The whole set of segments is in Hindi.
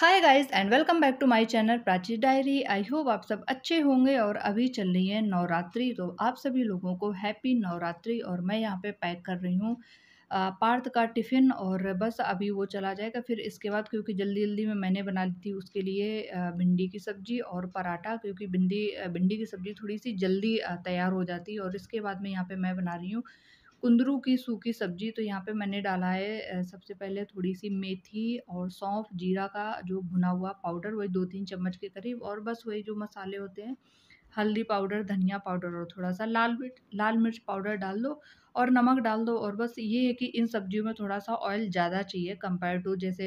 hi guys and welcome back to my channel Prachi diary I hope आप सब अच्छे होंगे और अभी चल रही है नवरात्रि तो आप सभी लोगों को हैप्पी नवरात्रि और मैं यहाँ पे पैक कर रही हूँ पार्थ का टिफ़िन और बस अभी वो चला जाएगा फिर इसके बाद क्योंकि जल्दी जल्दी में मैंने बना ली थी उसके लिए भिंडी की सब्ज़ी और पराठा क्योंकि भिंडी भिंडी की सब्ज़ी थोड़ी सी जल्दी तैयार हो जाती है और इसके बाद में यहाँ पर मैं बना रही हूँ कुंदरू की सूखी सब्जी तो यहाँ पे मैंने डाला है सबसे पहले थोड़ी सी मेथी और सौंफ जीरा का जो भुना हुआ पाउडर वही दो तीन चम्मच के करीब और बस वही जो मसाले होते हैं हल्दी पाउडर धनिया पाउडर और थोड़ा सा लाल मिर्च लाल मिर्च पाउडर डाल दो और नमक डाल दो और बस ये है कि इन सब्जियों में थोड़ा सा ऑयल ज़्यादा चाहिए कंपेयर टू जैसे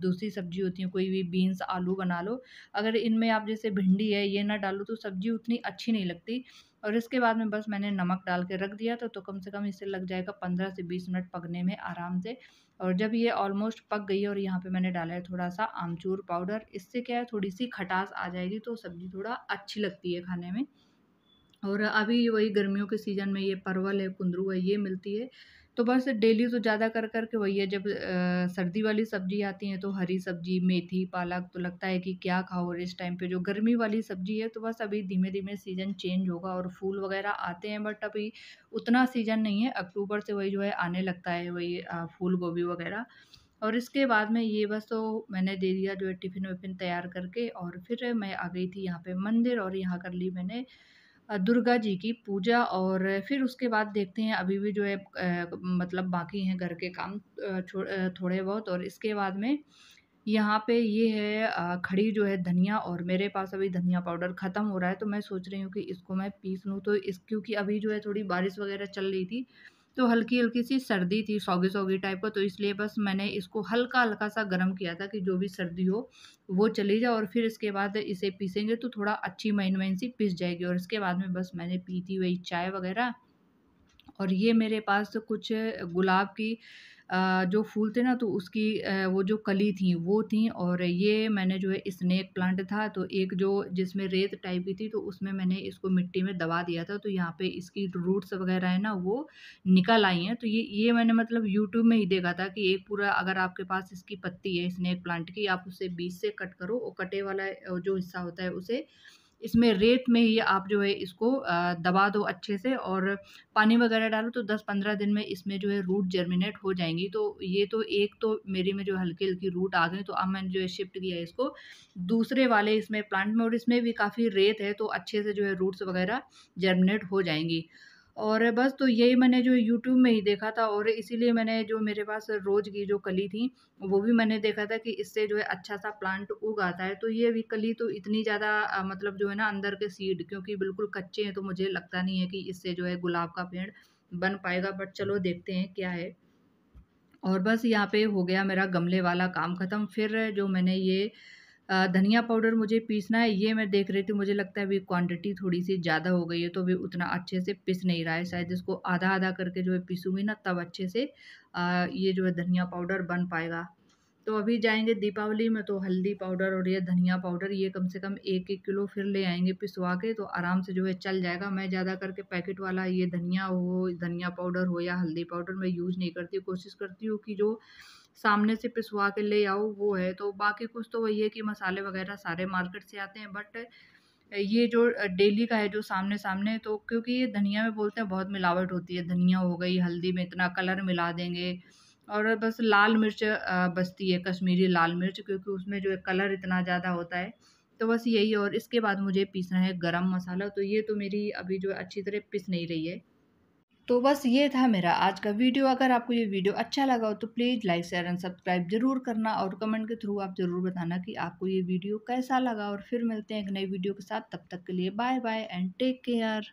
दूसरी सब्जी होती है कोई भी बीन्स आलू बना लो अगर इनमें आप जैसे भिंडी है ये ना डालो तो सब्जी उतनी अच्छी नहीं लगती और इसके बाद में बस मैंने नमक डाल के रख दिया था तो कम से कम इसे लग जाएगा पंद्रह से बीस मिनट पकने में आराम से और जब ये ऑलमोस्ट पक गई और यहाँ पे मैंने डाला है थोड़ा सा आमचूर पाउडर इससे क्या है थोड़ी सी खटास आ जाएगी तो सब्ज़ी थोड़ा अच्छी लगती है खाने में और अभी वही गर्मियों के सीज़न में ये परवल है कुंदरू है ये मिलती है तो बस डेली तो ज़्यादा कर कर के वही है जब आ, सर्दी वाली सब्जी आती है तो हरी सब्जी मेथी पालक तो लगता है कि क्या खाओ और इस टाइम पे जो गर्मी वाली सब्जी है तो बस अभी धीमे धीमे सीज़न चेंज होगा और फूल वगैरह आते हैं बट अभी उतना सीज़न नहीं है अक्टूबर से वही जो है आने लगता है वही फूल गोभी वगैरह और इसके बाद में ये बस तो मैंने दे दिया जो है टिफ़िन विफिन तैयार करके और फिर मैं आ गई थी यहाँ पर मंदिर और यहाँ कर ली मैंने दुर्गा जी की पूजा और फिर उसके बाद देखते हैं अभी भी जो है मतलब बाकी हैं घर के काम थोड़े बहुत और इसके बाद में यहाँ पे ये है खड़ी जो है धनिया और मेरे पास अभी धनिया पाउडर ख़त्म हो रहा है तो मैं सोच रही हूँ कि इसको मैं पीस लूँ तो इस क्योंकि अभी जो है थोड़ी बारिश वगैरह चल रही थी तो हल्की हल्की सी सर्दी थी सौगी सौगी टाइप का तो इसलिए बस मैंने इसको हल्का हल्का सा गर्म किया था कि जो भी सर्दी हो वो चली जाए और फिर इसके बाद इसे पीसेंगे तो थोड़ा अच्छी महीन महीन सी पिस जाएगी और इसके बाद में बस मैंने पीती हुई चाय वगैरह और ये मेरे पास तो कुछ गुलाब की जो फूल थे ना तो उसकी वो जो कली थी वो थी और ये मैंने जो है स्नेक प्लांट था तो एक जो जिसमें रेत टाइप की थी तो उसमें मैंने इसको मिट्टी में दबा दिया था तो यहाँ पे इसकी रूट्स वगैरह है ना वो निकल आई हैं तो ये ये मैंने मतलब यूट्यूब में ही देखा था कि एक पूरा अगर आपके पास इसकी पत्ती है स्नेक प्लांट की आप उसे बीज से कट करो और कटे वाला जो हिस्सा होता है उसे इसमें रेत में ही आप जो है इसको दबा दो अच्छे से और पानी वगैरह डालो तो 10-15 दिन में इसमें जो है रूट जर्मिनेट हो जाएंगी तो ये तो एक तो मेरी में जो हल्की हल्की रूट आ गई तो अब मैंने जो है शिफ्ट किया है इसको दूसरे वाले इसमें प्लांट में और इसमें भी काफ़ी रेत है तो अच्छे से जो है रूट्स वगैरह जर्मिनेट हो जाएंगी और बस तो यही मैंने जो यूट्यूब में ही देखा था और इसीलिए मैंने जो मेरे पास रोज की जो कली थी वो भी मैंने देखा था कि इससे जो है अच्छा सा प्लांट उगाता है तो ये भी कली तो इतनी ज़्यादा मतलब जो है ना अंदर के सीड क्योंकि बिल्कुल कच्चे हैं तो मुझे लगता नहीं है कि इससे जो है गुलाब का पेड़ बन पाएगा बट चलो देखते हैं क्या है और बस यहाँ पे हो गया मेरा गमले वाला काम ख़त्म फिर जो मैंने ये धनिया पाउडर मुझे पीसना है ये मैं देख रही थी मुझे लगता है अभी क्वांटिटी थोड़ी सी ज़्यादा हो गई है तो अभी उतना अच्छे से पिस नहीं रहा है शायद इसको आधा आधा करके जो है पीसूंगी ना तब अच्छे से ये जो है धनिया पाउडर बन पाएगा तो अभी जाएंगे दीपावली में तो हल्दी पाउडर और ये धनिया पाउडर ये कम से कम एक एक किलो फिर ले आएंगे पिसवा के तो आराम से जो है चल जाएगा मैं ज़्यादा करके पैकेट वाला ये धनिया हो धनिया पाउडर हो या हल्दी पाउडर मैं यूज़ नहीं करती कोशिश करती हूँ कि जो सामने से पिसवा के ले आओ वो है तो बाकी कुछ तो वही है कि मसाले वगैरह सारे मार्केट से आते हैं बट ये जो डेली का है जो सामने सामने तो क्योंकि ये धनिया में बोलते हैं बहुत मिलावट होती है धनिया हो गई हल्दी में इतना कलर मिला देंगे और बस लाल मिर्च बसती है कश्मीरी लाल मिर्च क्योंकि उसमें जो है कलर इतना ज़्यादा होता है तो बस यही और इसके बाद मुझे पीसना है गरम मसाला तो ये तो मेरी अभी जो अच्छी तरह पिस नहीं रही है तो बस ये था मेरा आज का वीडियो अगर आपको ये वीडियो अच्छा लगा हो तो please like share and subscribe जरूर करना और कमेंट के थ्रू आप ज़रूर बताना कि आपको ये वीडियो कैसा लगा और फिर मिलते हैं एक नई वीडियो के साथ तब तक के लिए bye bye and take care